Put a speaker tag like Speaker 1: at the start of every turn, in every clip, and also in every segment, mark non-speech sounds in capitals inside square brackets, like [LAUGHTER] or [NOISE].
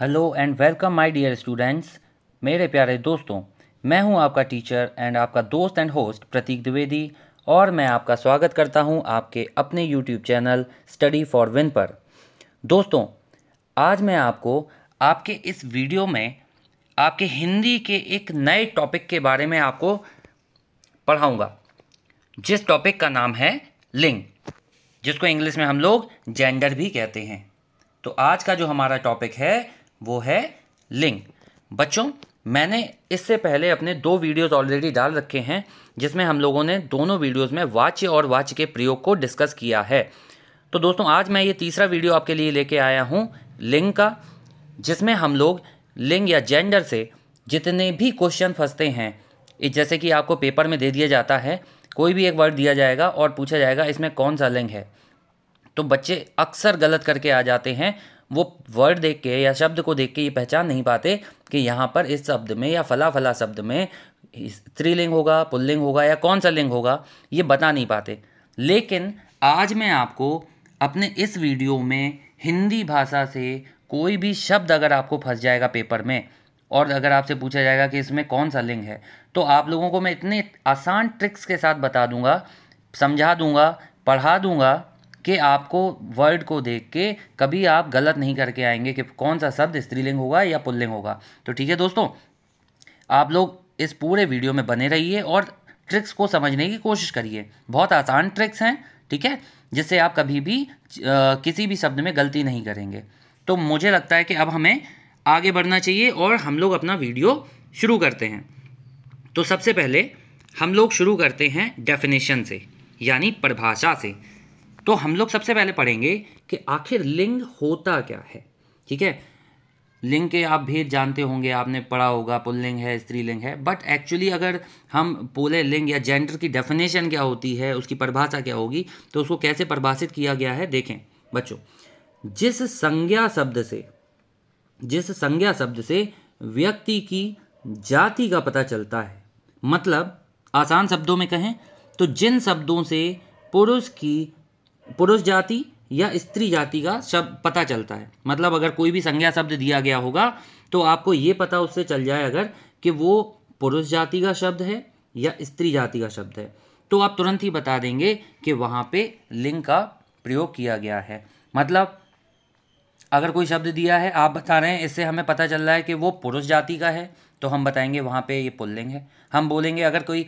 Speaker 1: Hello and welcome my dear students मेरे प्यारे दोस्तों मैं हूं आपका टीचर एंड आपका दोस्त एंड होस्ट प्रतीक द्विवेदी और मैं आपका स्वागत करता हूं आपके अपने YouTube channel study for win पर दोस्तों आज मैं आपको आपके इस वीडियो में आपके हिंदी के एक नए टॉपिक के बारे में आपको पढ़ाऊँगा जिस टॉपिक का नाम है लिंग जिसको इंग्लिश में हम लोग जेंडर भी कहते हैं तो आज का जो हमारा टॉपिक है वो है लिंग बच्चों मैंने इससे पहले अपने दो वीडियोस ऑलरेडी डाल रखे हैं जिसमें हम लोगों ने दोनों वीडियोस में वाच्य और वाच्य के प्रयोग को डिस्कस किया है तो दोस्तों आज मैं ये तीसरा वीडियो आपके लिए लेके आया हूँ लिंग का जिसमें हम लोग लिंग या जेंडर से जितने भी क्वेश्चन फंसते हैं जैसे कि आपको पेपर में दे दिया जाता है कोई भी एक वर्ड दिया जाएगा और पूछा जाएगा इसमें कौन सा लिंग है तो बच्चे अक्सर गलत करके आ जाते हैं वो वर्ड देख के या शब्द को देख के ये पहचान नहीं पाते कि यहाँ पर इस शब्द में या फला फला शब्द में स्त्रीलिंग होगा पुल्लिंग होगा या कौन सा लिंग होगा ये बता नहीं पाते लेकिन आज मैं आपको अपने इस वीडियो में हिंदी भाषा से कोई भी शब्द अगर आपको फंस जाएगा पेपर में और अगर आपसे पूछा जाएगा कि इसमें कौन सा लिंग है तो आप लोगों को मैं इतने आसान ट्रिक्स के साथ बता दूंगा समझा दूंगा पढ़ा दूंगा कि आपको वर्ड को देख के कभी आप गलत नहीं करके आएंगे कि कौन सा शब्द स्त्रीलिंग होगा या पुल्लिंग होगा तो ठीक है दोस्तों आप लोग इस पूरे वीडियो में बने रहिए और ट्रिक्स को समझने की कोशिश करिए बहुत आसान ट्रिक्स हैं ठीक है जिससे आप कभी भी आ, किसी भी शब्द में गलती नहीं करेंगे तो मुझे लगता है कि अब हमें आगे बढ़ना चाहिए और हम लोग अपना वीडियो शुरू करते हैं तो सबसे पहले हम लोग शुरू करते हैं डेफिनेशन से यानी परिभाषा से तो हम लोग सबसे पहले पढ़ेंगे कि आखिर लिंग होता क्या है ठीक है लिंग के आप भेद जानते होंगे आपने पढ़ा होगा पुल्लिंग है स्त्रीलिंग है बट एक्चुअली अगर हम पोले लिंग या जेंडर की डेफिनेशन क्या होती है उसकी परिभाषा क्या होगी तो उसको कैसे परिभाषित किया गया है देखें बच्चों जिस संज्ञा शब्द से जिस संज्ञा शब्द से व्यक्ति की जाति का पता चलता है मतलब आसान शब्दों में कहें तो जिन शब्दों से पुरुष की पुरुष जाति या स्त्री जाति का शब्द पता चलता है मतलब अगर कोई भी संज्ञा शब्द दिया गया होगा तो आपको ये पता उससे चल जाए अगर कि वो पुरुष जाति का शब्द है या स्त्री जाति का शब्द है तो आप तुरंत ही बता देंगे कि वहाँ पे लिंग का प्रयोग किया गया है मतलब अगर कोई शब्द दिया है आप बता रहे हैं इससे हमें पता चल रहा है कि वो पुरुष जाति का है तो हम बताएंगे वहाँ पे ये पुल्लिंग है हम बोलेंगे अगर कोई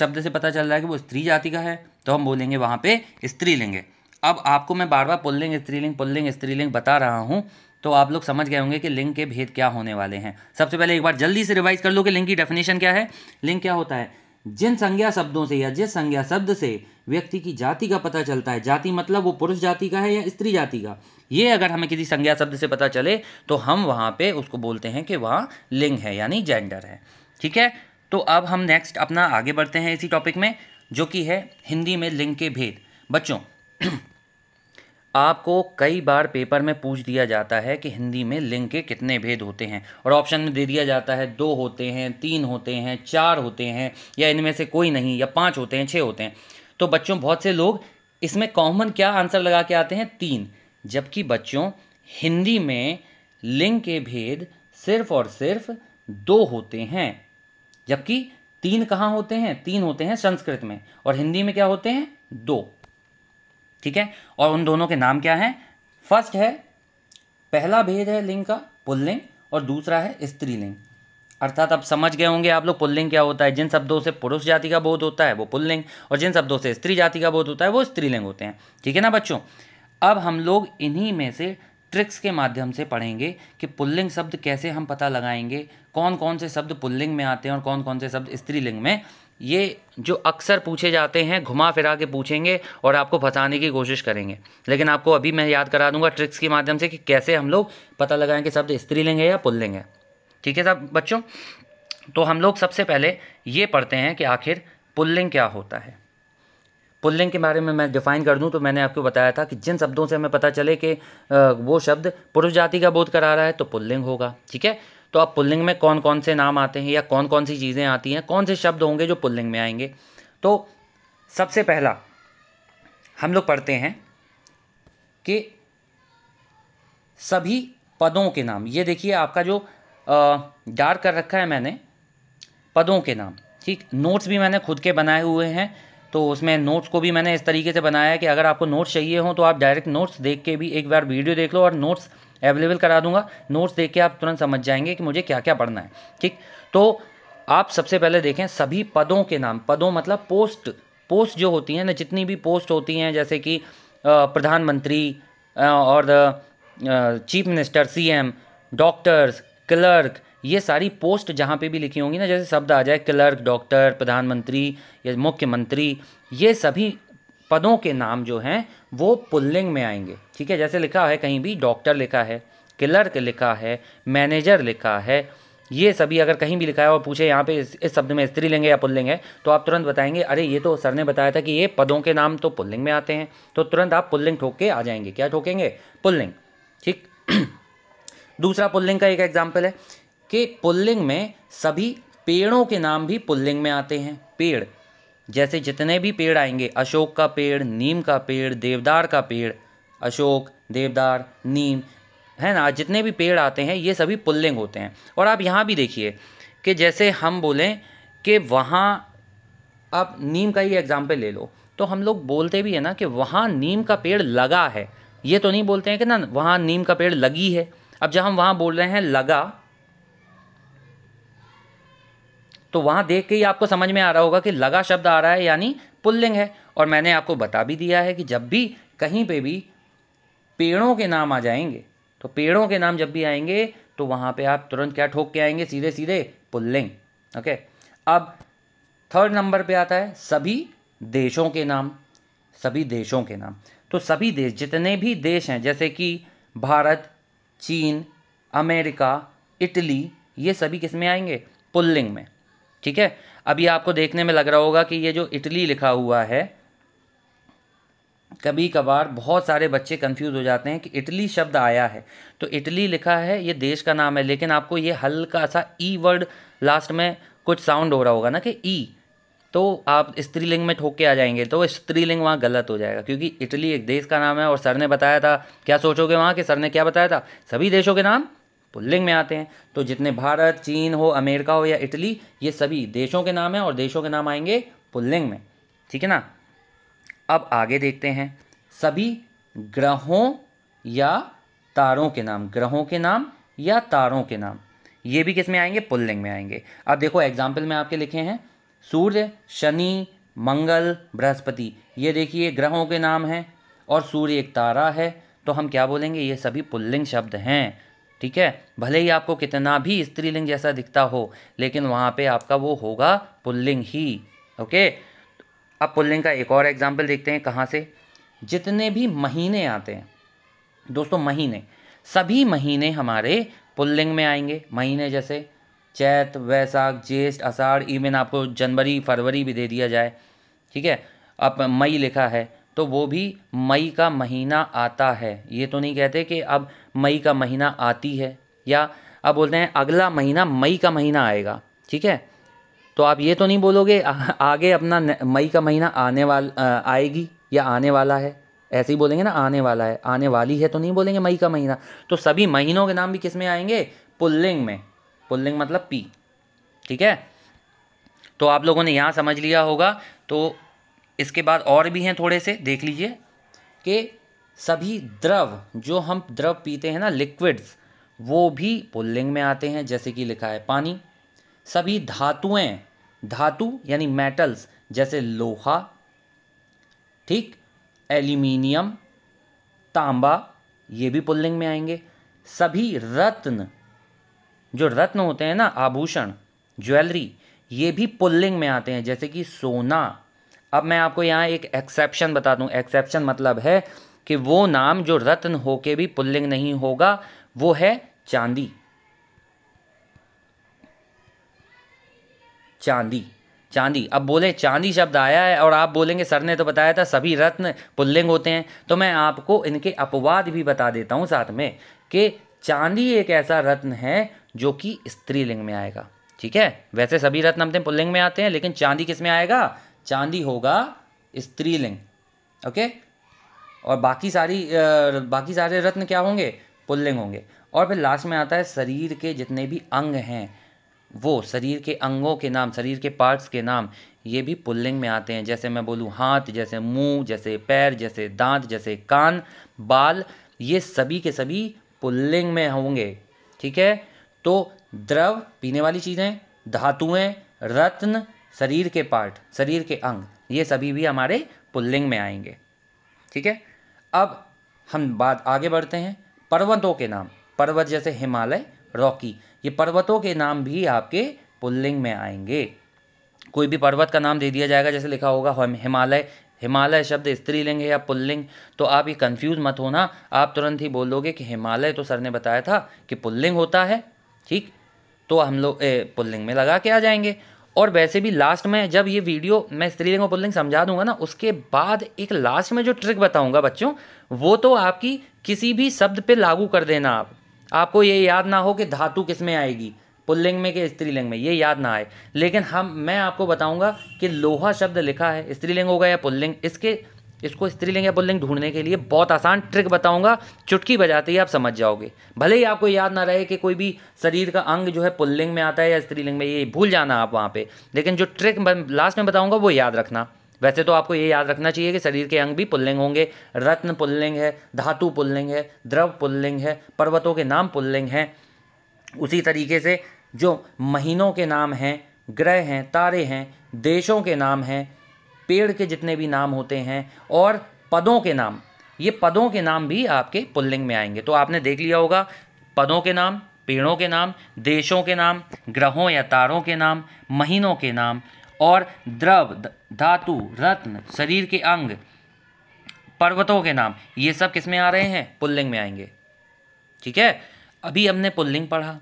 Speaker 1: शब्द से पता चल रहा है कि वो स्त्री जाति का है तो हम बोलेंगे वहाँ पे स्त्रीलिंग है अब आपको मैं बार बार पुल्लिंग स्त्रीलिंग पुल्लिंग स्त्रीलिंग बता रहा हूँ तो आप लोग समझ गए होंगे कि लिंग के भेद क्या होने वाले हैं सबसे पहले एक बार जल्दी से रिवाइज कर लो कि लिंग की डेफिनेशन क्या है लिंग क्या होता है जिन संज्ञा शब्दों से या जिस संज्ञा शब्द से व्यक्ति की जाति का पता चलता है जाति मतलब वो पुरुष जाति का है या स्त्री जाति का ये अगर हमें किसी संज्ञा शब्द से पता चले तो हम वहाँ पे उसको बोलते हैं कि वह लिंग है यानी जेंडर है ठीक है तो अब हम नेक्स्ट अपना आगे बढ़ते हैं इसी टॉपिक में जो कि है हिंदी में लिंग के भेद बच्चों आपको कई बार पेपर में पूछ दिया जाता है कि हिंदी में लिंग के कितने भेद होते हैं और ऑप्शन में दे दिया जाता है दो होते हैं तीन होते हैं चार होते हैं या इनमें से कोई नहीं या पाँच होते हैं छः होते हैं तो बच्चों बहुत से लोग इसमें कॉमन क्या आंसर लगा के आते हैं तीन जबकि बच्चों हिंदी में लिंग के भेद सिर्फ और सिर्फ दो होते हैं जबकि तीन कहाँ होते हैं तीन होते हैं संस्कृत में और हिंदी में क्या होते हैं दो ठीक है और उन दोनों के नाम क्या हैं फर्स्ट है पहला भेद है लिंग का पुल्लिंग और दूसरा है स्त्रीलिंग अर्थात अब समझ गए होंगे आप लोग पुल्लिंग क्या होता है जिन शब्दों से पुरुष जाति का बोध होता है वो पुल्लिंग और जिन शब्दों से स्त्री जाति का बोध होता है वो स्त्रीलिंग होते हैं ठीक है ना बच्चों अब हम लोग इन्हीं में से ट्रिक्स के माध्यम से पढ़ेंगे कि पुल्लिंग शब्द कैसे हम पता लगाएंगे कौन कौन से शब्द पुल्लिंग में आते हैं और कौन कौन से शब्द स्त्रीलिंग में ये जो अक्सर पूछे जाते हैं घुमा फिरा के पूछेंगे और आपको फंसाने की कोशिश करेंगे लेकिन आपको अभी मैं याद करा दूंगा ट्रिक्स के माध्यम से कि कैसे हम लोग पता लगाएं कि शब्द स्त्रीलिंग है या पुल्लिंग है ठीक है सब बच्चों तो हम लोग सबसे पहले ये पढ़ते हैं कि आखिर पुल्लिंग क्या होता है पुल्लिंग के बारे में मैं डिफ़ाइन कर दूं तो मैंने आपको बताया था कि जिन शब्दों से हमें पता चले कि वो शब्द पुरुष जाति का बोध करा रहा है तो पुल्लिंग होगा ठीक है तो अब पुल्लिंग में कौन कौन से नाम आते हैं या कौन कौन सी चीज़ें आती हैं कौन से शब्द होंगे जो पुल्लिंग में आएंगे तो सबसे पहला हम लोग पढ़ते हैं कि सभी पदों के नाम ये देखिए आपका जो डार्क कर रखा है मैंने पदों के नाम ठीक नोट्स भी मैंने खुद के बनाए हुए हैं तो उसमें नोट्स को भी मैंने इस तरीके से बनाया है कि अगर आपको नोट्स चाहिए हो तो आप डायरेक्ट नोट्स देख के भी एक बार वीडियो देख लो और नोट्स अवेलेबल करा दूंगा नोट्स देख के आप तुरंत समझ जाएंगे कि मुझे क्या क्या पढ़ना है ठीक तो आप सबसे पहले देखें सभी पदों के नाम पदों मतलब पोस्ट पोस्ट जो होती हैं ना जितनी भी पोस्ट होती हैं जैसे कि प्रधानमंत्री और चीफ मिनिस्टर सी डॉक्टर्स क्लर्क ये सारी पोस्ट जहाँ पे भी लिखी होंगी ना जैसे शब्द आ जाए क्लर्क डॉक्टर प्रधानमंत्री या मुख्यमंत्री ये सभी पदों के नाम जो हैं वो पुल्लिंग में आएंगे ठीक है जैसे लिखा है कहीं भी डॉक्टर लिखा है क्लर्क लिखा है मैनेजर लिखा है ये सभी अगर कहीं भी लिखा है और पूछे यहाँ पे इस, शब्द में स्त्री लेंगे है या पुल्लिंग है तो आप तुरंत बताएंगे अरे ये तो सर ने बताया था कि ये पदों के नाम तो पुल्लिंग में आते हैं तो तुरंत आप पुल्लिंग ठोक के आ जाएंगे क्या ठोकेंगे पुल्लिंग ठीक [CLEARS THROAT] दूसरा पुल्लिंग का एक एग्जाम्पल है कि पुल्लिंग में सभी पेड़ों के नाम भी पुल्लिंग में आते हैं पेड़ जैसे जितने भी पेड़ आएंगे अशोक का पेड़ नीम का पेड़ देवदार का पेड़ अशोक देवदार नीम है ना जितने भी पेड़ आते हैं ये सभी पुल्लिंग होते हैं और आप यहाँ भी देखिए कि जैसे हम बोलें कि वहाँ आप नीम का ही एग्ज़ाम्पल ले लो तो हम लोग बोलते भी हैं ना कि वहाँ नीम का पेड़ लगा है ये तो नहीं बोलते हैं कि ना वहाँ नीम का पेड़ लगी है अब जब हम वहाँ बोल रहे हैं लगा तो वहाँ देख के ही आपको समझ में आ रहा होगा कि लगा शब्द आ रहा है यानी पुल्लिंग है और मैंने आपको बता भी दिया है कि जब भी कहीं पे भी पेड़ों के नाम आ जाएंगे तो पेड़ों के नाम जब भी आएंगे तो वहाँ पे आप तुरंत क्या ठोक के आएंगे सीधे सीधे पुल्लिंग ओके अब थर्ड नंबर पे आता है सभी देशों के नाम सभी देशों के नाम तो सभी देश जितने भी देश हैं जैसे कि भारत चीन अमेरिका इटली ये सभी किस में आएंगे पुल्लिंग में ठीक है अभी आपको देखने में लग रहा होगा कि ये जो इटली लिखा हुआ है कभी कभार बहुत सारे बच्चे कंफ्यूज हो जाते हैं कि इटली शब्द आया है तो इटली लिखा है ये देश का नाम है लेकिन आपको ये हल्का सा ई वर्ड लास्ट में कुछ साउंड हो रहा होगा ना कि ई e। तो आप स्त्रीलिंग में ठोक के आ जाएंगे तो स्त्रीलिंग वहाँ गलत हो जाएगा क्योंकि इटली एक देश का नाम है और सर ने बताया था क्या सोचोगे वहाँ कि सर ने क्या बताया था सभी देशों के नाम पुल्लिंग में आते हैं तो जितने भारत चीन हो अमेरिका हो या इटली ये सभी देशों के नाम हैं और देशों के नाम आएंगे पुल्लिंग में ठीक है ना अब आगे देखते हैं सभी ग्रहों या तारों के नाम ग्रहों के नाम या तारों के नाम ये भी किस में आएंगे पुल्लिंग में आएंगे अब देखो एग्जाम्पल में आपके लिखे हैं सूर्य शनि मंगल बृहस्पति ये देखिए ग्रहों के नाम हैं और सूर्य एक तारा है तो हम क्या बोलेंगे ये सभी पुल्लिंग शब्द हैं ठीक है भले ही आपको कितना भी स्त्रीलिंग जैसा दिखता हो लेकिन वहाँ पे आपका वो होगा पुल्लिंग ही ओके अब पुल्लिंग का एक और एग्जाम्पल देखते हैं कहाँ से जितने भी महीने आते हैं दोस्तों महीने सभी महीने हमारे पुल्लिंग में आएंगे महीने जैसे चैत वैसाख ज्येष्ठ आषाढ़ इवन आपको जनवरी फरवरी भी दे दिया जाए ठीक है अब मई लिखा है तो वो भी मई का महीना आता है ये तो नहीं कहते कि अब मई का महीना आती है या अब बोलते हैं अगला महीना मई का महीना आएगा ठीक है तो आप ये तो नहीं बोलोगे आगे अपना मई का महीना आने वाला आएगी या आने वाला है ऐसे ही बोलेंगे ना आने वाला है आने वाली है तो नहीं बोलेंगे मई का महीना तो सभी महीनों के नाम भी किस में आएंगे पुल्लिंग में पुल्लिंग मतलब पी ठीक है तो आप लोगों ने यहाँ समझ लिया होगा तो इसके बाद और भी हैं थोड़े से देख लीजिए कि सभी द्रव जो हम द्रव पीते हैं ना लिक्विड्स वो भी पुल्लिंग में आते हैं जैसे कि लिखा है पानी सभी धातुएं धातु यानी मेटल्स जैसे लोहा ठीक एल्यूमिनियम तांबा ये भी पुल्लिंग में आएंगे सभी रत्न जो रत्न होते हैं ना आभूषण ज्वेलरी ये भी पुल्लिंग में आते हैं जैसे कि सोना अब मैं आपको यहाँ एक एक्सेप्शन बता दूँ एक्सेप्शन मतलब है कि वो नाम जो रत्न होके भी पुल्लिंग नहीं होगा वो है चांदी चांदी चांदी अब बोले चांदी शब्द आया है और आप बोलेंगे सर ने तो बताया था सभी रत्न पुल्लिंग होते हैं तो मैं आपको इनके अपवाद भी बता देता हूँ साथ में कि चांदी एक ऐसा रत्न है जो कि स्त्रीलिंग में आएगा ठीक है वैसे सभी रत्न अपने पुल्लिंग में आते हैं लेकिन चांदी किस में आएगा चांदी होगा स्त्रीलिंग ओके और बाकी सारी बाकी सारे रत्न क्या होंगे पुल्लिंग होंगे और फिर लास्ट में आता है शरीर के जितने भी अंग हैं वो शरीर के अंगों के नाम शरीर के पार्ट्स के नाम ये भी पुल्लिंग में आते हैं जैसे मैं बोलूँ हाथ जैसे मुंह जैसे पैर जैसे दांत जैसे कान बाल ये सभी के सभी पुल्लिंग में होंगे ठीक है तो द्रव पीने वाली चीज़ें धातुएं रत्न शरीर के पार्ट शरीर के अंग ये सभी भी हमारे पुल्लिंग में आएंगे ठीक है अब हम बात आगे बढ़ते हैं पर्वतों के नाम पर्वत जैसे हिमालय रॉकी ये पर्वतों के नाम भी आपके पुल्लिंग में आएंगे कोई भी पर्वत का नाम दे दिया जाएगा जैसे लिखा होगा हिमालय हिमालय शब्द स्त्रीलिंग है या पुल्लिंग तो आप ये कंफ्यूज मत होना आप तुरंत ही बोलोगे कि हिमालय तो सर ने बताया था कि पुल्लिंग होता है ठीक तो हम लोग पुल्लिंग में लगा के आ जाएंगे और वैसे भी लास्ट में जब ये वीडियो मैं स्त्रीलिंग और पुल्लिंग समझा दूंगा ना उसके बाद एक लास्ट में जो ट्रिक बताऊंगा बच्चों वो तो आपकी किसी भी शब्द पे लागू कर देना आप आपको ये याद ना हो कि धातु किस में आएगी पुल्लिंग में कि स्त्रीलिंग में ये याद ना आए लेकिन हम मैं आपको बताऊंगा कि लोहा शब्द लिखा है स्त्रीलिंग होगा या पुल्लिंग इसके इसको स्त्रीलिंग या पुल्लिंग ढूंढने के लिए बहुत आसान ट्रिक बताऊंगा चुटकी बजाते ही आप समझ जाओगे भले ही आपको याद ना रहे कि कोई भी शरीर का अंग जो है पुल्लिंग में आता है या स्त्रीलिंग में ये भूल जाना आप वहाँ पे लेकिन जो ट्रिक लास्ट में बताऊंगा वो याद रखना वैसे तो आपको ये याद रखना चाहिए कि शरीर के अंग भी पुल्लिंग होंगे रत्न पुल्लिंग है धातु पुल्लिंग है द्रव पुल्लिंग है पर्वतों के नाम पुल्लिंग हैं उसी तरीके से जो महीनों के नाम हैं ग्रह हैं तारे हैं देशों के नाम हैं पेड़ के जितने भी नाम होते हैं और पदों के नाम ये पदों के नाम भी आपके पुल्लिंग में आएंगे तो आपने देख लिया होगा पदों के नाम पेड़ों के नाम देशों के नाम ग्रहों या तारों के नाम महीनों के नाम और द्रव धातु रत्न शरीर के अंग पर्वतों के नाम ये सब किस में आ रहे हैं पुल्लिंग में आएंगे ठीक है अभी हमने पुल्लिंग पढ़ा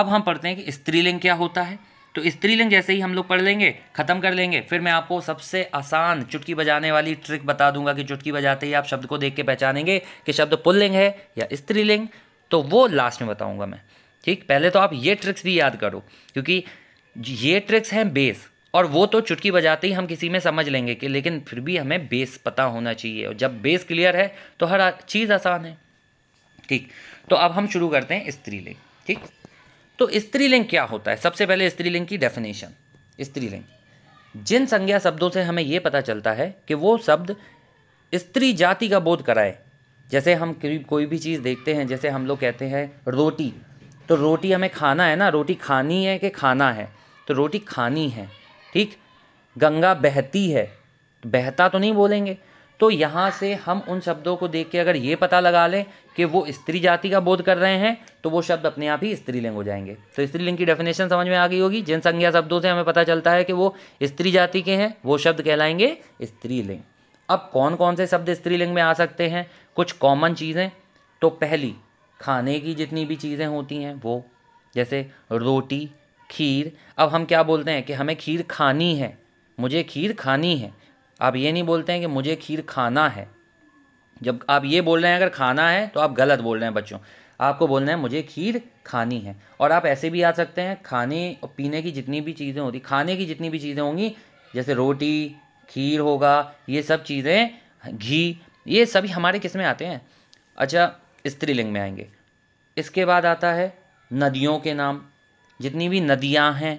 Speaker 1: अब हम पढ़ते हैं कि स्त्रीलिंग क्या होता है तो स्त्रीलिंग जैसे ही हम लोग पढ़ लेंगे ख़त्म कर लेंगे फिर मैं आपको सबसे आसान चुटकी बजाने वाली ट्रिक बता दूंगा कि चुटकी बजाते ही आप शब्द को देख के पहचानेंगे कि शब्द पुल्लिंग है या स्त्रीलिंग तो वो लास्ट में बताऊँगा मैं ठीक पहले तो आप ये ट्रिक्स भी याद करो क्योंकि ये ट्रिक्स हैं बेस और वो तो चुटकी बजाते ही हम किसी में समझ लेंगे कि लेकिन फिर भी हमें बेस पता होना चाहिए और जब बेस क्लियर है तो हर चीज़ आसान है ठीक तो अब हम शुरू करते हैं स्त्रीलिंग ठीक तो स्त्रीलिंग क्या होता है सबसे पहले स्त्रीलिंग की डेफिनेशन स्त्रीलिंग जिन संज्ञा शब्दों से हमें ये पता चलता है कि वो शब्द स्त्री जाति का बोध कराए जैसे हम कोई भी चीज़ देखते हैं जैसे हम लोग कहते हैं रोटी तो रोटी हमें खाना है ना रोटी खानी है कि खाना है तो रोटी खानी है ठीक गंगा बहती है बहता तो नहीं बोलेंगे तो यहाँ से हम उन शब्दों को देख के अगर ये पता लगा लें कि वो स्त्री जाति का बोध कर रहे हैं तो वो शब्द अपने आप ही स्त्रीलिंग हो जाएंगे तो स्त्रीलिंग की डेफिनेशन समझ में आ गई होगी जिन संज्ञा शब्दों से हमें पता चलता है कि वो स्त्री जाति के हैं वो शब्द कहलाएंगे स्त्रीलिंग अब कौन कौन से शब्द स्त्रीलिंग में आ सकते हैं कुछ कॉमन चीज़ें तो पहली खाने की जितनी भी चीज़ें होती हैं वो जैसे रोटी खीर अब हम क्या बोलते हैं कि हमें खीर खानी है मुझे खीर खानी है आप ये नहीं बोलते हैं कि मुझे खीर खाना है जब आप ये बोल रहे हैं अगर खाना है तो आप गलत बोल रहे हैं बच्चों आपको बोलना है मुझे खीर खानी है और आप ऐसे भी आ सकते हैं खाने और पीने की जितनी भी चीज़ें होती खाने की जितनी भी चीज़ें होंगी जैसे रोटी खीर होगा ये सब चीज़ें घी ये सभी हमारे किस में आते हैं अच्छा स्त्रीलिंग में आएंगे इसके बाद आता है नदियों के नाम जितनी भी नदियाँ हैं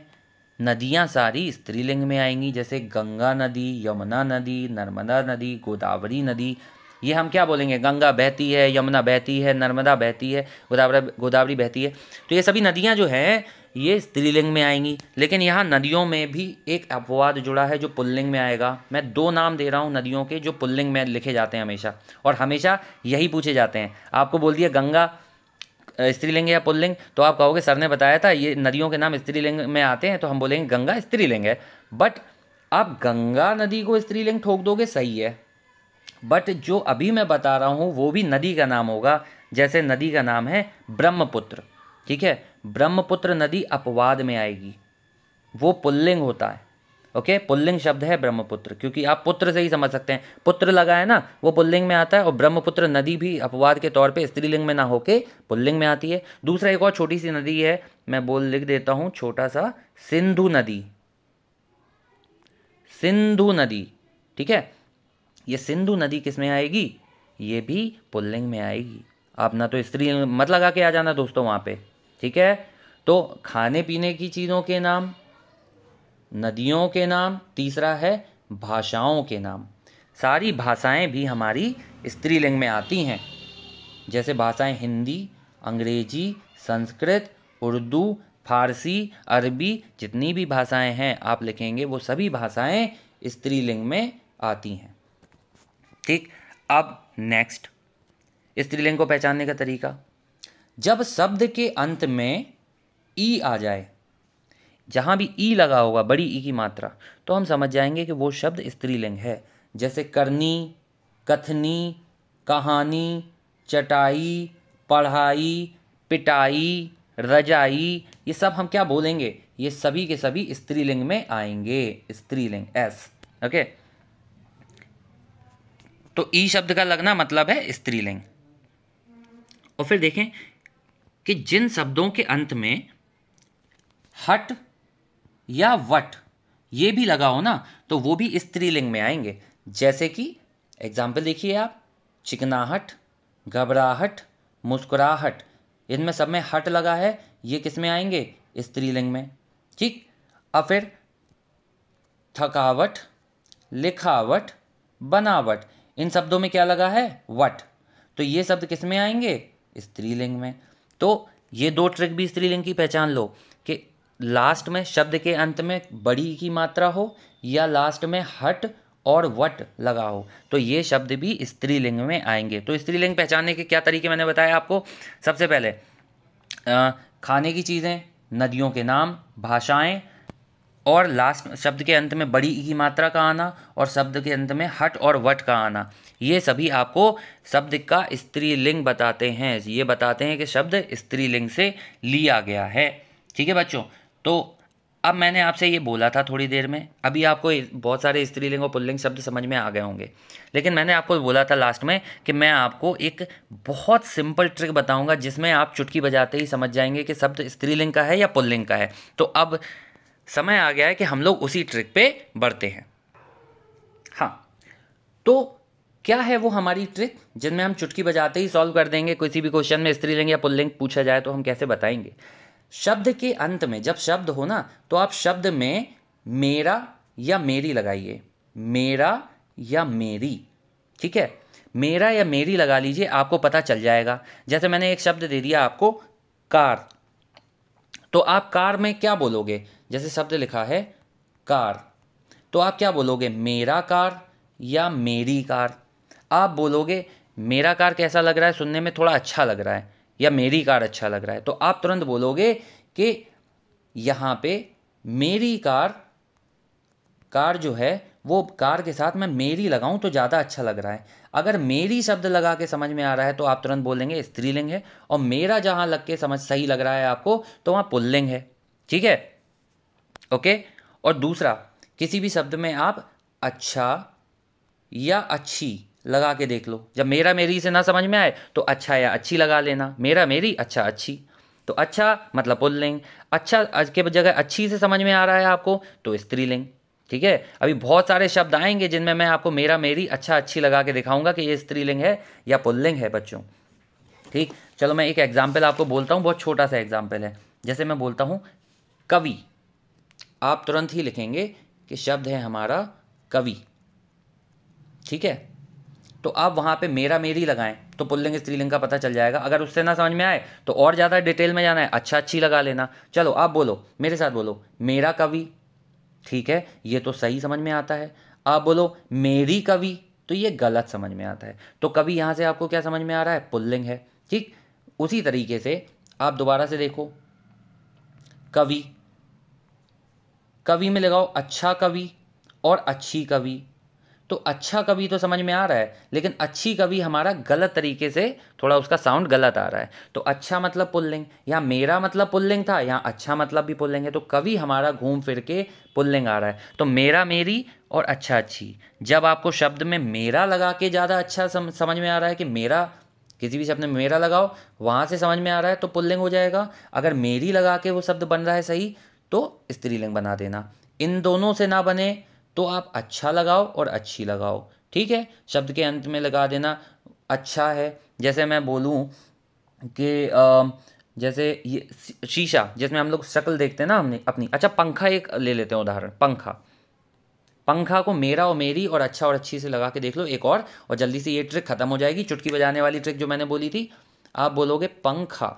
Speaker 1: नदियाँ सारी स्त्रीलिंग में आएंगी जैसे गंगा नदी यमुना नदी नर्मदा नदी गोदावरी नदी ये हम क्या बोलेंगे गंगा बहती है यमुना बहती है नर्मदा बहती है गोदावरी गोदावरी बहती है तो ये सभी नदियाँ जो हैं ये स्त्रीलिंग में आएंगी लेकिन यहाँ नदियों में भी एक अपवाद जुड़ा है जो पुल्लिंग में आएगा मैं दो नाम दे रहा हूँ नदियों के जो पुल्लिंग में लिखे जाते हैं हमेशा और हमेशा यही पूछे जाते हैं आपको बोल दिया गंगा स्त्रीलिंग या पुल्लिंग तो आप कहोगे सर ने बताया था ये नदियों के नाम स्त्रीलिंग में आते हैं तो हम बोलेंगे गंगा स्त्रीलिंग है बट आप गंगा नदी को स्त्रीलिंग ठोक दोगे सही है बट जो अभी मैं बता रहा हूँ वो भी नदी का नाम होगा जैसे नदी का नाम है ब्रह्मपुत्र ठीक है ब्रह्मपुत्र नदी अपवाद में आएगी वो पुल्लिंग होता है ओके पुल्लिंग शब्द है ब्रह्मपुत्र क्योंकि आप पुत्र से ही समझ सकते हैं पुत्र लगा है ना वो पुल्लिंग में आता है और ब्रह्मपुत्र नदी भी अपवाद के तौर पे स्त्रीलिंग में ना होके पुल्लिंग में आती है दूसरा एक और छोटी सी नदी है मैं बोल लिख देता हूं छोटा सा सिंधु नदी सिंधु नदी ठीक है ये सिंधु नदी किस में आएगी ये भी पुल्लिंग में आएगी आप ना तो स्त्रीलिंग मत लगा के आ जाना दोस्तों वहां पे ठीक है तो खाने पीने की चीज़ों के नाम नदियों के नाम तीसरा है भाषाओं के नाम सारी भाषाएं भी हमारी स्त्रीलिंग में आती हैं जैसे भाषाएं हिंदी अंग्रेजी संस्कृत उर्दू फारसी अरबी जितनी भी भाषाएं हैं आप लिखेंगे वो सभी भाषाएं स्त्रीलिंग में आती हैं ठीक अब नेक्स्ट स्त्रीलिंग को पहचानने का तरीका जब शब्द के अंत में ई e आ जाए जहाँ भी ई लगा होगा बड़ी ई की मात्रा तो हम समझ जाएंगे कि वो शब्द स्त्रीलिंग है जैसे करनी कथनी कहानी चटाई पढ़ाई पिटाई रजाई ये सब हम क्या बोलेंगे ये सभी के सभी स्त्रीलिंग में आएंगे स्त्रीलिंग एस ओके तो ई शब्द का लगना मतलब है स्त्रीलिंग और फिर देखें कि जिन शब्दों के अंत में हट या वट ये भी हो ना तो वो भी स्त्रीलिंग में आएंगे जैसे कि एग्जाम्पल देखिए आप चिकनाहट घबराहट मुस्कुराहट इनमें सब में हट लगा है ये किस में आएंगे स्त्रीलिंग में ठीक अब फिर थकावट लिखावट बनावट इन शब्दों में क्या लगा है वट तो ये शब्द किस में आएंगे स्त्रीलिंग में तो ये दो ट्रिक भी स्त्रीलिंग की पहचान लो लास्ट में शब्द के अंत में बड़ी की मात्रा हो या लास्ट में हट और वट लगा हो तो ये शब्द भी स्त्रीलिंग में आएंगे तो स्त्रीलिंग पहचानने के क्या तरीके मैंने बताया आपको सबसे पहले आ, खाने की चीज़ें नदियों के नाम भाषाएं और लास्ट शब्द के अंत में बड़ी की मात्रा का आना और शब्द के अंत में हट और वट का आना ये सभी आपको शब्द का स्त्रीलिंग बताते हैं ये बताते हैं कि शब्द स्त्रीलिंग से लिया गया है ठीक है बच्चों तो अब मैंने आपसे ये बोला था थोड़ी देर में अभी आपको बहुत सारे स्त्रीलिंग और पुल्लिंग शब्द समझ में आ गए होंगे लेकिन मैंने आपको बोला था लास्ट में कि मैं आपको एक बहुत सिंपल ट्रिक बताऊंगा जिसमें आप चुटकी बजाते ही समझ जाएंगे कि शब्द स्त्रीलिंग का है या पुल्लिंग का है तो अब समय आ गया है कि हम लोग उसी ट्रिक पे बढ़ते हैं हाँ तो क्या है वो हमारी ट्रिक जिनमें हम चुटकी बजाते ही सॉल्व कर देंगे किसी भी क्वेश्चन में स्त्रीलिंग या पुल्लिंग पूछा जाए तो हम कैसे बताएंगे शब्द के अंत में जब शब्द हो ना तो आप शब्द में मेरा या मेरी लगाइए मेरा या मेरी ठीक है मेरा या मेरी लगा लीजिए आपको पता चल जाएगा जैसे मैंने एक शब्द दे दिया आपको कार तो आप कार में क्या बोलोगे जैसे शब्द लिखा है कार तो आप क्या बोलोगे मेरा कार या मेरी कार आप बोलोगे मेरा कार कैसा लग रहा है सुनने में थोड़ा अच्छा लग रहा है या मेरी कार अच्छा लग रहा है तो आप तुरंत बोलोगे कि यहाँ पे मेरी कार कार जो है वो कार के साथ मैं मेरी लगाऊं तो ज़्यादा अच्छा लग रहा है अगर मेरी शब्द लगा के समझ में आ रहा है तो आप तुरंत बोलेंगे स्त्रीलिंग है और मेरा जहाँ लग के समझ सही लग रहा है आपको तो वहाँ पुल्लिंग है ठीक है ओके और दूसरा किसी भी शब्द में आप अच्छा या अच्छी लगा के देख लो जब मेरा मेरी से ना समझ में आए तो अच्छा या अच्छी लगा लेना मेरा मेरी अच्छा अच्छी तो अच्छा मतलब पुल्लिंग अच्छा आज के जगह अच्छी से समझ में आ रहा है आपको तो स्त्रीलिंग ठीक है अभी बहुत सारे शब्द आएंगे जिनमें मैं आपको मेरा मेरी अच्छा अच्छी लगा के दिखाऊंगा कि ये स्त्रीलिंग है या पुल्लिंग है बच्चों ठीक चलो मैं एक एग्जाम्पल आपको बोलता हूँ बहुत छोटा सा एग्जाम्पल है जैसे मैं बोलता हूँ कवि आप तुरंत ही लिखेंगे कि शब्द है हमारा कवि ठीक है तो आप वहाँ पे मेरा मेरी लगाएं तो पुल्लिंग स्त्रीलिंग का पता चल जाएगा अगर उससे ना समझ में आए तो और ज़्यादा डिटेल में जाना है अच्छा अच्छी लगा लेना चलो आप बोलो मेरे साथ बोलो मेरा कवि ठीक है ये तो सही समझ में आता है आप बोलो मेरी कवि तो ये गलत समझ में आता है तो कवि यहाँ से आपको क्या समझ में आ रहा है पुल्लिंग है ठीक उसी तरीके से आप दोबारा से देखो कवि कवि में लगाओ अच्छा कवि और अच्छी कवि तो अच्छा कवि तो समझ में आ रहा है लेकिन अच्छी कवि हमारा गलत तरीके से थोड़ा उसका साउंड गलत आ रहा है तो अच्छा मतलब पुल्लिंग यहाँ मेरा मतलब पुल्लिंग था यहाँ अच्छा मतलब भी पुल्लिंग है तो कवि हमारा घूम फिर के पुल्लिंग आ रहा है तो मेरा मेरी और अच्छा अच्छी जब आपको शब्द में मेरा लगा के ज़्यादा अच्छा समझ में आ रहा है कि मेरा किसी भी शब्द में मेरा लगाओ वहाँ से समझ में आ रहा है तो पुल्लिंग हो जाएगा अगर मेरी लगा के वो शब्द बन रहा है सही तो स्त्रीलिंग बना देना इन दोनों से ना बने तो आप अच्छा लगाओ और अच्छी लगाओ ठीक है शब्द के अंत में लगा देना अच्छा है जैसे मैं बोलूँ कि आ, जैसे ये शीशा जिसमें हम लोग शक्ल देखते हैं ना हमने अपनी अच्छा पंखा एक ले लेते हैं उदाहरण पंखा पंखा को मेरा और मेरी और अच्छा और अच्छी से लगा के देख लो एक और और जल्दी से ये ट्रिक खत्म हो जाएगी चुटकी बजाने वाली ट्रिक जो मैंने बोली थी आप बोलोगे पंखा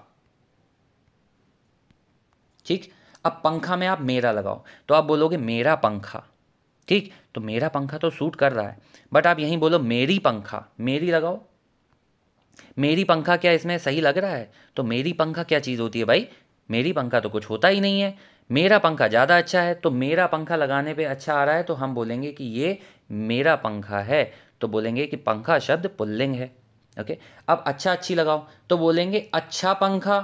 Speaker 1: ठीक अब पंखा में आप मेरा लगाओ तो आप बोलोगे मेरा पंखा ठीक तो मेरा पंखा तो सूट कर रहा है बट आप यहीं बोलो मेरी पंखा मेरी लगाओ मेरी पंखा क्या इसमें सही लग रहा है तो मेरी पंखा क्या चीज़ होती है भाई मेरी पंखा तो कुछ होता ही नहीं है मेरा पंखा ज़्यादा अच्छा है तो मेरा पंखा लगाने पे अच्छा आ रहा है तो हम बोलेंगे कि ये मेरा पंखा है तो बोलेंगे कि पंखा शब्द पुल्लिंग है ओके अब अच्छा अच्छी लगाओ तो बोलेंगे अच्छा पंखा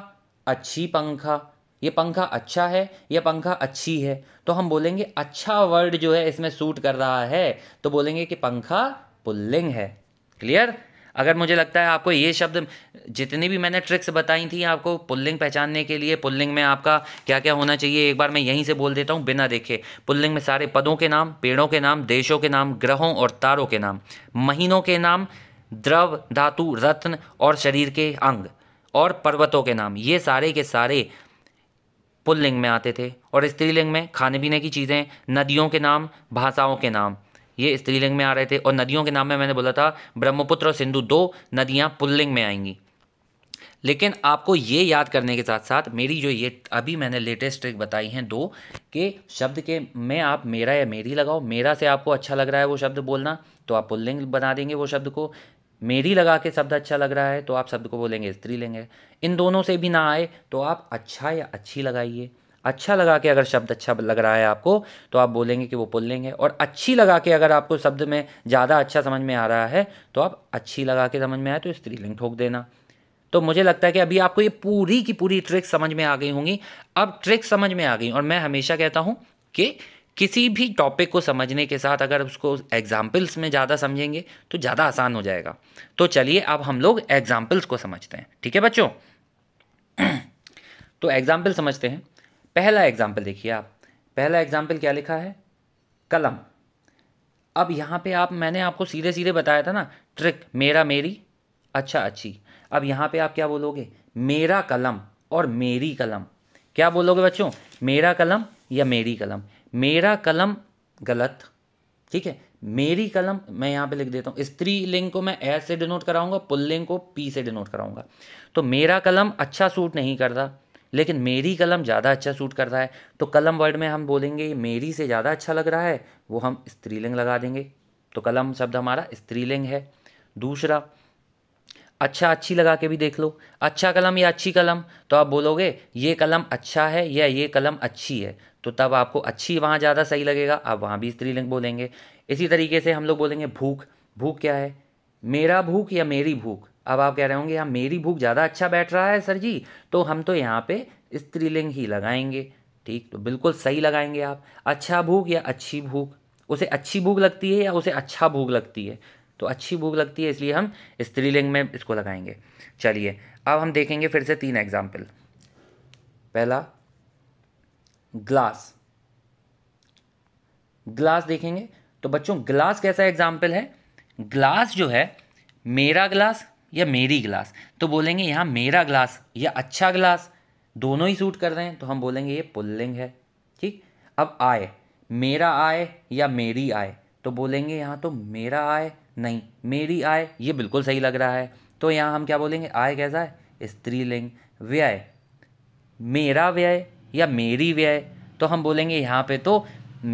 Speaker 1: अच्छी पंखा ये पंखा अच्छा है यह पंखा अच्छी है तो हम बोलेंगे अच्छा वर्ड जो है इसमें सूट कर रहा है तो बोलेंगे कि पंखा पुल्लिंग है क्लियर अगर मुझे लगता है आपको ये शब्द जितनी भी मैंने ट्रिक्स बताई थी आपको पुल्लिंग पहचानने के लिए पुल्लिंग में आपका क्या क्या होना चाहिए एक बार मैं यहीं से बोल देता हूँ बिना देखे पुल्लिंग में सारे पदों के नाम पेड़ों के नाम देशों के नाम ग्रहों और तारों के नाम महीनों के नाम द्रव धातु रत्न और शरीर के अंग और पर्वतों के नाम ये सारे के सारे पुल्लिंग में आते थे और स्त्रीलिंग में खाने पीने की चीज़ें नदियों के नाम भाषाओं के नाम ये स्त्रीलिंग में आ रहे थे और नदियों के नाम में मैंने बोला था ब्रह्मपुत्र और सिंधु दो नदियाँ पुल्लिंग में आएंगी लेकिन आपको ये याद करने के साथ साथ मेरी जो ये अभी मैंने लेटेस्ट ट्रिक बताई हैं दो के शब्द के में आप मेरा या मेरी लगाओ मेरा से आपको अच्छा लग रहा है वो शब्द बोलना तो आप पुल्लिंग बना देंगे वो शब्द को मेरी लगा के शब्द अच्छा लग रहा है तो आप शब्द को बोलेंगे स्त्री लेंगे इन दोनों से भी ना आए तो आप अच्छा या अच्छी लगाइए अच्छा लगा के अगर शब्द अच्छा लग रहा है आपको तो आप बोलेंगे कि वो पुल लेंगे और अच्छी लगा के अगर आपको शब्द में ज़्यादा अच्छा समझ में आ रहा है तो आप अच्छी लगा के समझ में आए तो स्त्रीलिंग ठोक देना तो मुझे लगता है कि अभी आपको ये पूरी की पूरी ट्रिक समझ में आ गई होंगी अब ट्रिक समझ में आ गई और मैं हमेशा कहता हूँ कि किसी भी टॉपिक को समझने के साथ अगर उसको एग्जाम्पल्स में ज़्यादा समझेंगे तो ज़्यादा आसान हो जाएगा तो चलिए अब हम लोग एग्जाम्पल्स को समझते हैं ठीक है बच्चों तो एग्जाम्पल समझते हैं पहला एग्जाम्पल देखिए आप पहला एग्जाम्पल क्या लिखा है कलम अब यहाँ पे आप मैंने आपको सीधे सीधे बताया था ना ट्रिक मेरा मेरी अच्छा अच्छी अब यहाँ पे आप क्या बोलोगे मेरा कलम और मेरी कलम क्या बोलोगे बच्चों मेरा कलम या मेरी कलम मेरा कलम गलत ठीक है मेरी कलम मैं यहाँ पे लिख देता हूँ स्त्रीलिंग को मैं एस से डिनोट कराऊंगा पुल्लिंग को पी से डिनोट कराऊंगा तो मेरा कलम अच्छा सूट नहीं करता लेकिन मेरी कलम ज़्यादा अच्छा सूट करता है तो कलम वर्ड में हम बोलेंगे मेरी से ज़्यादा अच्छा लग रहा है वो हम स्त्रीलिंग लगा देंगे तो कलम शब्द हमारा स्त्रीलिंग है दूसरा अच्छा अच्छी लगा के भी देख लो अच्छा कलम या अच्छी कलम तो आप बोलोगे ये कलम अच्छा है या ये कलम अच्छी है तो तब आपको अच्छी वहाँ ज़्यादा सही लगेगा आप वहाँ भी स्त्रीलिंग बोलेंगे इसी तरीके से हम लोग बोलेंगे भूख भूख क्या है मेरा भूख या मेरी भूख अब आप कह रहे होंगे यहाँ मेरी भूख ज़्यादा अच्छा बैठ रहा है सर जी तो हम तो यहाँ पे स्त्रीलिंग ही लगाएंगे ठीक तो बिल्कुल सही लगाएंगे आप अच्छा भूख या अच्छी भूख उसे अच्छी भूख लगती है या उसे अच्छा भूख लगती है तो अच्छी भूख लगती है इसलिए हम स्त्रीलिंग में इसको लगाएंगे चलिए अब हम देखेंगे फिर से तीन एग्जाम्पल पहला ग्लास ग्लास देखेंगे तो बच्चों ग्लास कैसा एग्जाम्पल है ग्लास जो है मेरा ग्लास या मेरी ग्लास तो बोलेंगे यहाँ मेरा ग्लास या अच्छा ग्लास दोनों ही सूट कर रहे हैं तो हम बोलेंगे ये पुल्लिंग है ठीक अब आय मेरा आय या मेरी आय तो बोलेंगे यहाँ तो मेरा आय नहीं मेरी आय ये बिल्कुल सही लग रहा है तो यहाँ हम क्या बोलेंगे आय कैसा है स्त्रीलिंग व्यय मेरा व्यय या मेरी व्यय तो हम बोलेंगे यहाँ पे तो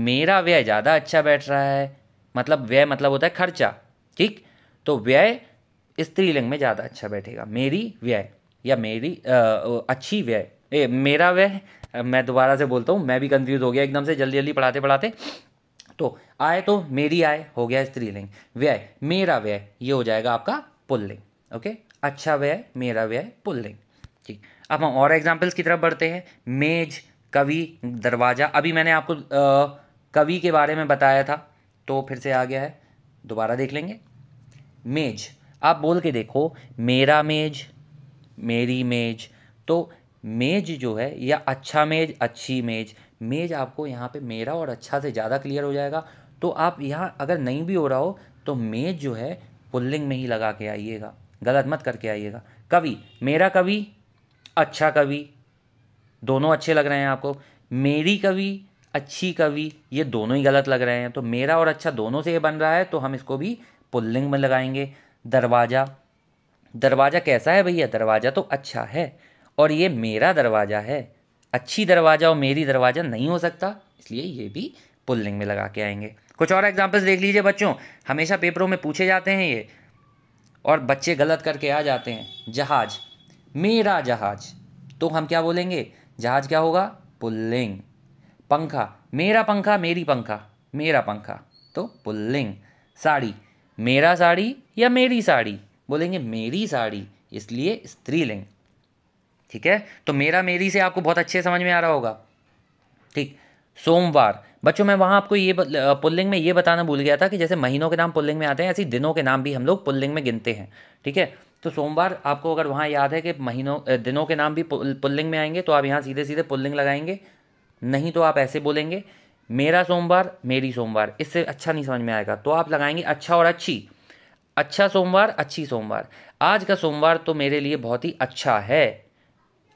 Speaker 1: मेरा व्यय ज़्यादा अच्छा बैठ रहा है मतलब व्यय मतलब होता है खर्चा ठीक तो व्यय स्त्रीलिंग में ज़्यादा अच्छा बैठेगा मेरी व्यय या मेरी आ, अच्छी व्यय ए मेरा व्यय मैं दोबारा से बोलता हूँ मैं भी कंफ्यूज हो गया एकदम से जल्दी जल्दी पढ़ाते पढ़ाते तो आय तो मेरी आय हो गया स्त्रीलिंग व्यय मेरा व्यय ये हो जाएगा आपका पुल्लिंग ओके अच्छा व्यय मेरा व्यय पुल्लिंग ठीक अब हम और एग्जाम्पल्स की तरफ बढ़ते हैं मेज कवि दरवाज़ा अभी मैंने आपको कवि के बारे में बताया था तो फिर से आ गया है दोबारा देख लेंगे मेज आप बोल के देखो मेरा मेज मेरी मेज तो मेज जो है या अच्छा मेज अच्छी मेज मेज आपको यहाँ पे मेरा और अच्छा से ज़्यादा क्लियर हो जाएगा तो आप यहाँ अगर नहीं भी हो रहा हो तो मेज जो है पुल्लिंग में ही लगा के आइएगा गलत मत करके आइएगा कवि मेरा कवि अच्छा कवि दोनों अच्छे लग रहे हैं आपको मेरी कवि अच्छी कवि ये दोनों ही गलत लग रहे हैं तो मेरा और अच्छा दोनों से ये बन रहा है तो हम इसको भी पुल्लिंग में लगाएंगे दरवाज़ा दरवाज़ा कैसा है भैया दरवाज़ा तो अच्छा है और ये मेरा दरवाज़ा है अच्छी दरवाज़ा और मेरी दरवाज़ा नहीं हो सकता इसलिए ये भी पुल्लिंग में लगा के आएंगे कुछ और एग्जाम्पल्स देख लीजिए बच्चों हमेशा पेपरों में पूछे जाते हैं ये और बच्चे गलत करके आ जाते हैं जहाज मेरा जहाज तो हम क्या बोलेंगे जहाज क्या होगा पुल्लिंग पंखा मेरा पंखा मेरी पंखा मेरा पंखा तो पुल्लिंग साड़ी मेरा साड़ी या मेरी साड़ी बोलेंगे मेरी साड़ी इसलिए स्त्रीलिंग ठीक है तो मेरा मेरी से आपको बहुत अच्छे समझ में आ रहा होगा ठीक सोमवार बच्चों मैं वहाँ आपको ये पुल्लिंग में ये बताना भूल गया था कि जैसे महीनों के नाम पुल्लिंग में आते हैं ऐसे दिनों के नाम भी हम लोग पुल्लिंग में गिनते हैं ठीक है तो सोमवार आपको अगर वहाँ याद है कि महीनों दिनों के नाम भी पुल्लिंग में आएंगे तो आप यहाँ सीधे सीधे पुल्लिंग लगाएंगे नहीं तो आप ऐसे बोलेंगे मेरा सोमवार मेरी सोमवार इससे अच्छा नहीं समझ में आएगा तो आप लगाएंगे अच्छा और अच्छी अच्छा सोमवार अच्छी सोमवार आज का सोमवार तो मेरे लिए बहुत ही अच्छा है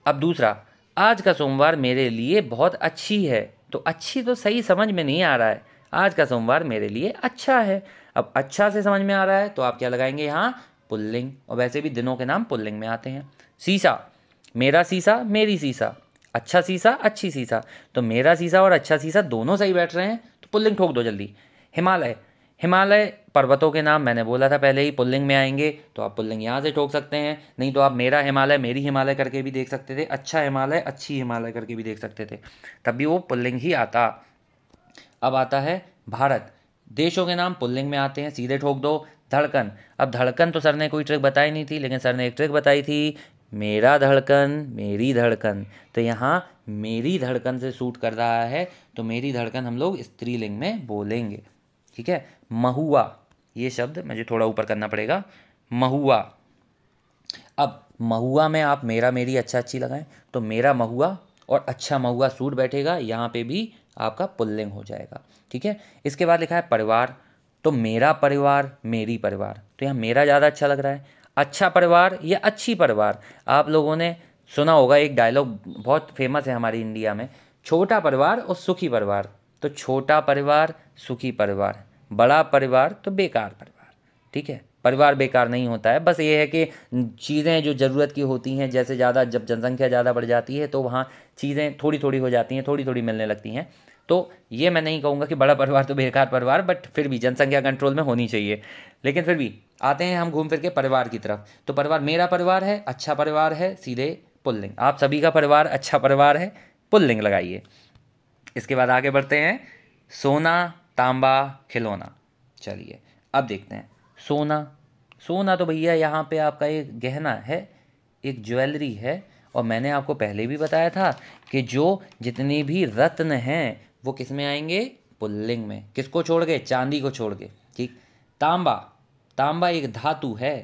Speaker 1: अब दूसरा आज का सोमवार मेरे लिए बहुत अच्छी है तो अच्छी तो सही समझ में नहीं आ रहा है आज का सोमवार मेरे लिए अच्छा है अब अच्छा से समझ में आ रहा है तो आप क्या लगाएंगे यहाँ पुल्लिंग और वैसे भी दिनों के नाम पुल्लिंग में आते हैं सीसा मेरा सीसा मेरी सीसा अच्छा सीसा अच्छी सीसा तो मेरा सीसा और अच्छा सीसा दोनों सही बैठ रहे हैं तो पुल्लिंग ठोक दो जल्दी हिमालय हिमालय पर्वतों के नाम मैंने बोला था पहले ही पुल्लिंग में आएंगे तो आप पुल्लिंग यहाँ से ठोक सकते हैं नहीं तो आप मेरा हिमालय मेरी हिमालय करके भी देख सकते थे अच्छा हिमालय अच्छी हिमालय करके भी देख सकते थे तब भी वो पुल्लिंग ही आता अब आता है भारत देशों के नाम पुल्लिंग में आते हैं सीधे ठोक दो धड़कन अब धड़कन तो सर ने कोई ट्रिक बताई नहीं थी लेकिन सर ने एक ट्रिक बताई थी मेरा धड़कन मेरी धड़कन तो यहाँ मेरी धड़कन से सूट कर रहा है तो मेरी धड़कन हम लोग स्त्रीलिंग में बोलेंगे ठीक है महुआ ये शब्द मुझे थोड़ा ऊपर करना पड़ेगा महुआ अब महुआ में आप मेरा मेरी अच्छा अच्छी लगाएं तो मेरा महुआ और अच्छा महुआ सूट बैठेगा यहाँ पे भी आपका पुल्लिंग हो जाएगा ठीक है इसके बाद लिखा है परिवार तो मेरा परिवार मेरी परिवार तो यहाँ मेरा ज़्यादा अच्छा लग रहा है अच्छा परिवार या अच्छी परिवार आप लोगों ने सुना होगा एक डायलॉग बहुत फेमस है हमारी इंडिया में छोटा परिवार और सुखी परिवार तो छोटा परिवार सुखी परिवार बड़ा परिवार तो बेकार परिवार ठीक है परिवार बेकार नहीं होता है बस ये है कि चीज़ें जो ज़रूरत की होती हैं जैसे ज़्यादा जब जनसंख्या ज़्यादा बढ़ जाती है तो वहाँ चीज़ें थोड़ी थोड़ी हो जाती हैं थोड़ी थोड़ी मिलने लगती हैं तो ये मैं नहीं कहूँगा कि बड़ा परिवार तो बेकार परिवार बट फिर भी जनसंख्या कंट्रोल में होनी चाहिए लेकिन फिर भी आते हैं हम घूम फिर के परिवार की तरफ तो परिवार मेरा परिवार है अच्छा परिवार है सीधे पुल्लिंग आप सभी का परिवार अच्छा परिवार है पुल्लिंग लगाइए इसके बाद आगे बढ़ते हैं सोना तांबा खिलौना चलिए अब देखते हैं सोना सोना तो भैया यहाँ पे आपका एक गहना है एक ज्वेलरी है और मैंने आपको पहले भी बताया था कि जो जितने भी रत्न हैं वो किस में आएंगे पुल्लिंग में किसको छोड़ के चांदी को छोड़ के ठीक तांबा तांबा एक धातु है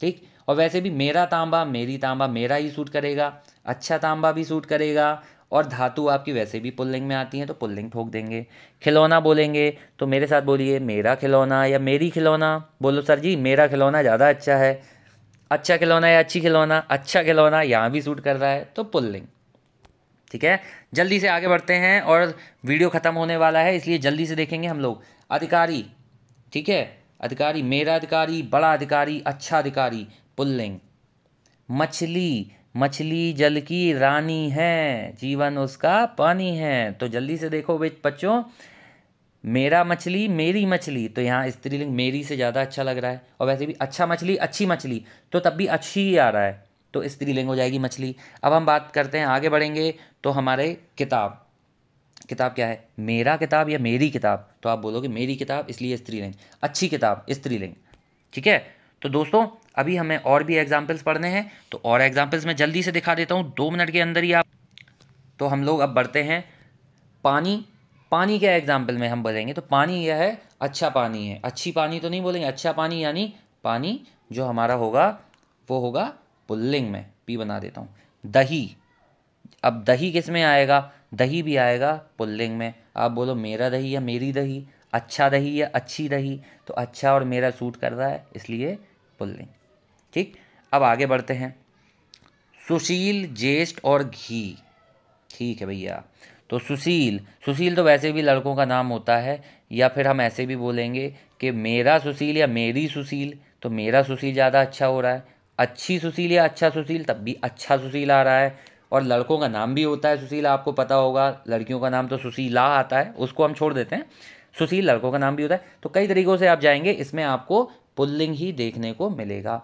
Speaker 1: ठीक और वैसे भी मेरा तांबा मेरी तांबा मेरा ही सूट करेगा अच्छा तांबा भी सूट करेगा और धातु आपकी वैसे भी पुल्लिंग में आती हैं तो पुल्लिंग ठोक देंगे खिलौना बोलेंगे तो मेरे साथ बोलिए मेरा खिलौना या मेरी खिलौना बोलो सर जी मेरा खिलौना ज़्यादा अच्छा है अच्छा खिलौना या अच्छी खिलौना अच्छा खिलौना यहाँ भी सूट कर रहा है तो पुल्लिंग ठीक है जल्दी से आगे बढ़ते हैं और वीडियो ख़त्म होने वाला है इसलिए जल्दी से देखेंगे हम लोग अधिकारी ठीक है अधिकारी मेरा अधिकारी बड़ा अधिकारी अच्छा अधिकारी पुल्लिंग मछली मछली जल की रानी है जीवन उसका पानी है तो जल्दी से देखो बच्चों मेरा मछली मेरी मछली तो यहाँ स्त्रीलिंग मेरी से ज़्यादा अच्छा लग रहा है और वैसे भी अच्छा मछली अच्छी मछली तो तब भी अच्छी ही आ रहा है तो स्त्रीलिंग हो जाएगी मछली अब हम बात करते हैं आगे बढ़ेंगे तो हमारे किताब किताब क्या है मेरा किताब या मेरी किताब तो आप बोलोगे मेरी किताब इसलिए स्त्रीलिंग अच्छी किताब स्त्रीलिंग ठीक है तो दोस्तों अभी हमें और भी एग्जाम्पल्स पढ़ने हैं तो और एग्जाम्पल्स मैं जल्दी से दिखा देता हूँ दो मिनट के अंदर ही आप तो हम लोग अब बढ़ते हैं पानी पानी के एग्जाम्पल में हम बोलेंगे तो पानी यह है अच्छा पानी है अच्छी पानी तो नहीं बोलेंगे अच्छा पानी यानी पानी जो हमारा होगा वो होगा पुल्लिंग में पी बना देता हूँ दही अब दही किस में आएगा दही भी आएगा पुल्लिंग में आप बोलो मेरा दही या मेरी दही अच्छा रही या अच्छी रही तो अच्छा और मेरा सूट कर रहा है इसलिए बोल लें ठीक अब आगे बढ़ते हैं सुशील जेस्ट और घी ठीक है भैया तो सुशील सुशील तो वैसे भी लड़कों का नाम होता है या फिर हम ऐसे भी बोलेंगे कि मेरा सुशील या मेरी सुशील तो मेरा सुशील ज़्यादा अच्छा हो रहा है अच्छी सुशील या अच्छा सुशील तब भी अच्छा सुशील आ रहा है और लड़कों का नाम भी होता है सुशील आपको पता होगा लड़कियों का नाम तो सुशीला आता है उसको हम छोड़ देते हैं सुशील लड़कों का नाम भी होता है तो कई तरीक़ों से आप जाएंगे इसमें आपको पुल्लिंग ही देखने को मिलेगा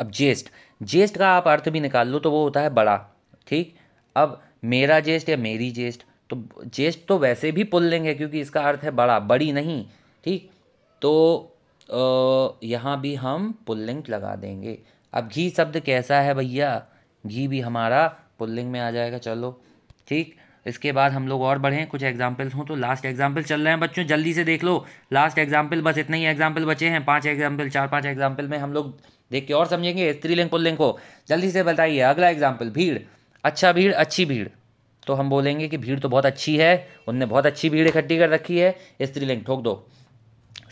Speaker 1: अब जेस्ट जेस्ट का आप अर्थ भी निकाल लो तो वो होता है बड़ा ठीक अब मेरा जेस्ट या मेरी जेस्ट तो जेस्ट तो वैसे भी पुल्लिंग है क्योंकि इसका अर्थ है बड़ा बड़ी नहीं ठीक तो यहाँ भी हम पुल्लिंग लगा देंगे अब घी शब्द कैसा है भैया घी भी हमारा पुल्लिंग में आ जाएगा चलो ठीक इसके बाद हम लोग और बढ़ें कुछ एग्जाम्पल्स हों तो लास्ट एग्जाम्पल चल रहे हैं बच्चों जल्दी से देख लो लास्ट एग्जाम्पल बस इतने ही एग्जाम्पल बचे हैं पाँच एग्जाम्पल चार पाँच एग्जाम्पल में हम लोग देख के और समझेंगे स्त्रीलिंग पुल्लिंग को जल्दी से बताइए अगला एग्जाम्पल भीड़ अच्छा भीड़ अच्छी भीड़ तो हम बोलेंगे कि भीड़ तो बहुत अच्छी है उनने बहुत अच्छी भीड़ इकट्ठी कर रखी है स्त्रीलिंग ठोक दो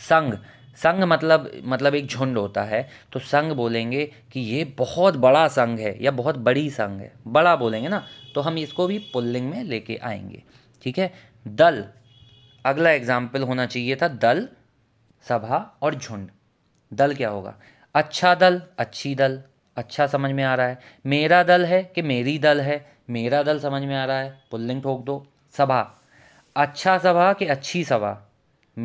Speaker 1: संघ संघ मतलब मतलब एक झुंड होता है तो संघ बोलेंगे कि ये बहुत बड़ा संघ है या बहुत बड़ी संघ है बड़ा बोलेंगे ना तो हम इसको भी पुल्लिंग में लेके आएंगे ठीक है दल अगला एग्जाम्पल होना चाहिए था दल सभा और झुंड दल क्या होगा अच्छा दल अच्छी दल अच्छा समझ में आ रहा है मेरा दल है कि मेरी दल है मेरा दल समझ में आ रहा है पुल्लिंग ठोक दो सभा अच्छा सभा कि अच्छी सभा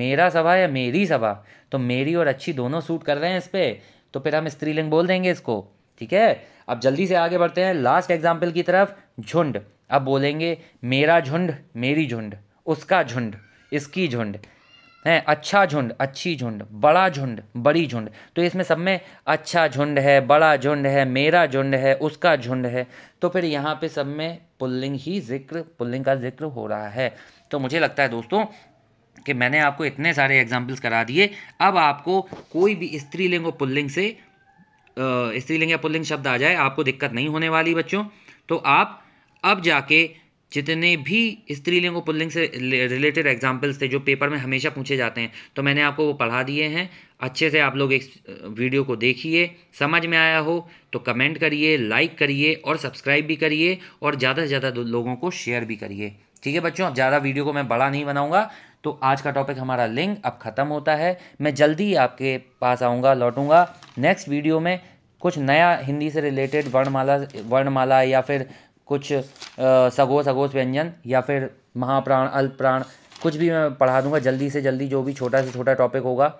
Speaker 1: मेरा सभा या मेरी सभा तो मेरी और अच्छी दोनों सूट कर रहे हैं इस पर तो फिर हम स्त्रीलिंग बोल देंगे इसको ठीक है अब जल्दी से आगे बढ़ते हैं लास्ट एग्जाम्पल की तरफ झुंड अब बोलेंगे मेरा झुंड मेरी झुंड उसका झुंड इसकी झुंड है अच्छा झुंड अच्छी झुंड बड़ा झुंड बड़ी झुंड तो इसमें सब में अच्छा झुंड है बड़ा झुंड है मेरा झुंड है उसका झुंड है तो फिर यहाँ पे सब में पुल्लिंग ही जिक्र पुल्लिंग का जिक्र हो रहा है तो मुझे लगता है दोस्तों कि मैंने आपको इतने सारे एग्जाम्पल्स करा दिए अब आपको कोई भी स्त्रीलिंग और पुल्लिंग से स्त्रीलिंग या पुल्लिंग शब्द आ जाए आपको दिक्कत नहीं होने वाली बच्चों तो आप अब जाके जितने भी स्त्रीलिंग और पुल्लिंग से रिलेटेड एग्जाम्पल्स थे जो पेपर में हमेशा पूछे जाते हैं तो मैंने आपको वो पढ़ा दिए हैं अच्छे से आप लोग इस वीडियो को देखिए समझ में आया हो तो कमेंट करिए लाइक करिए और सब्सक्राइब भी करिए और ज़्यादा से ज़्यादा लोगों को शेयर भी करिए ठीक है बच्चों ज़्यादा वीडियो को मैं बड़ा नहीं बनाऊँगा तो आज का टॉपिक हमारा लिंग अब ख़त्म होता है मैं जल्दी आपके पास आऊँगा लौटूंगा नेक्स्ट वीडियो में कुछ नया हिंदी से रिलेटेड वर्णमाला वर्णमाला या फिर कुछ सगो सगोस व्यंजन या फिर महाप्राण अल्पप्राण कुछ भी मैं पढ़ा दूंगा जल्दी से जल्दी जो भी छोटा से छोटा टॉपिक होगा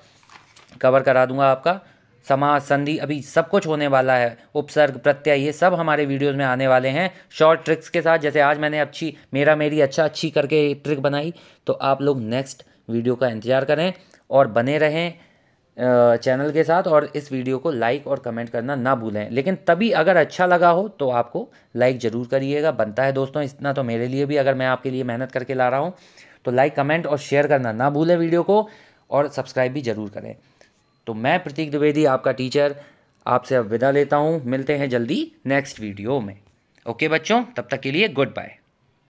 Speaker 1: कवर करा दूंगा आपका समास संधि अभी सब कुछ होने वाला है उपसर्ग प्रत्यय ये सब हमारे वीडियोस में आने वाले हैं शॉर्ट ट्रिक्स के साथ जैसे आज मैंने अच्छी मेरा मेरी अच्छा अच्छी करके ट्रिक बनाई तो आप लोग नेक्स्ट वीडियो का इंतज़ार करें और बने रहें चैनल के साथ और इस वीडियो को लाइक और कमेंट करना ना भूलें लेकिन तभी अगर अच्छा लगा हो तो आपको लाइक ज़रूर करिएगा बनता है दोस्तों इतना तो मेरे लिए भी अगर मैं आपके लिए मेहनत करके ला रहा हूँ तो लाइक कमेंट और शेयर करना ना भूलें वीडियो को और सब्सक्राइब भी ज़रूर करें तो मैं प्रतीक द्विवेदी आपका टीचर आपसे अब विदा लेता हूँ मिलते हैं जल्दी नेक्स्ट वीडियो में ओके बच्चों तब तक के लिए गुड बाय